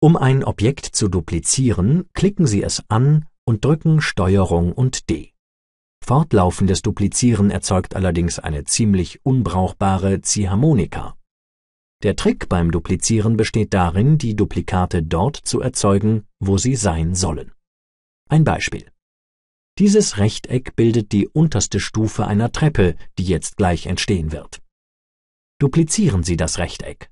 Um ein Objekt zu duplizieren, klicken Sie es an und drücken Steuerung und D. Fortlaufendes Duplizieren erzeugt allerdings eine ziemlich unbrauchbare Ziehharmonika. Der Trick beim Duplizieren besteht darin, die Duplikate dort zu erzeugen, wo sie sein sollen. Ein Beispiel. Dieses Rechteck bildet die unterste Stufe einer Treppe, die jetzt gleich entstehen wird. Duplizieren Sie das Rechteck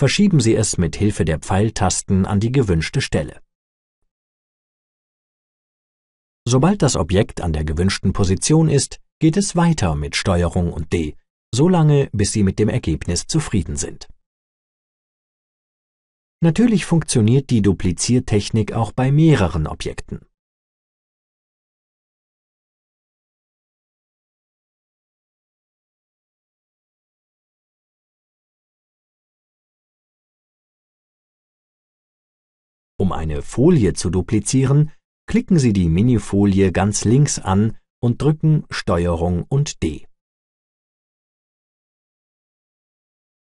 verschieben Sie es mit Hilfe der Pfeiltasten an die gewünschte Stelle. Sobald das Objekt an der gewünschten Position ist, geht es weiter mit Steuerung und D, so lange, bis Sie mit dem Ergebnis zufrieden sind. Natürlich funktioniert die Dupliziertechnik auch bei mehreren Objekten. Um eine Folie zu duplizieren, klicken Sie die Minifolie ganz links an und drücken STRG und D.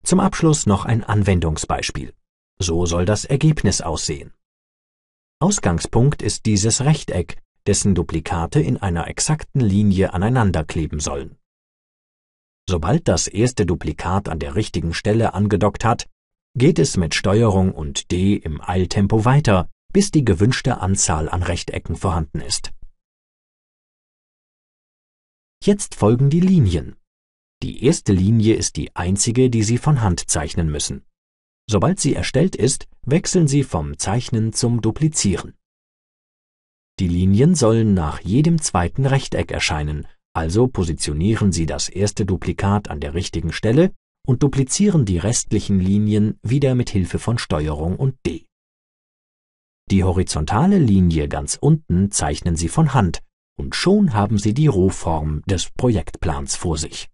Zum Abschluss noch ein Anwendungsbeispiel. So soll das Ergebnis aussehen. Ausgangspunkt ist dieses Rechteck, dessen Duplikate in einer exakten Linie aneinander kleben sollen. Sobald das erste Duplikat an der richtigen Stelle angedockt hat, geht es mit Steuerung und D im Eiltempo weiter, bis die gewünschte Anzahl an Rechtecken vorhanden ist. Jetzt folgen die Linien. Die erste Linie ist die einzige, die Sie von Hand zeichnen müssen. Sobald sie erstellt ist, wechseln Sie vom Zeichnen zum Duplizieren. Die Linien sollen nach jedem zweiten Rechteck erscheinen, also positionieren Sie das erste Duplikat an der richtigen Stelle und duplizieren die restlichen Linien wieder mit Hilfe von Steuerung und D. Die horizontale Linie ganz unten zeichnen Sie von Hand und schon haben Sie die Rohform des Projektplans vor sich.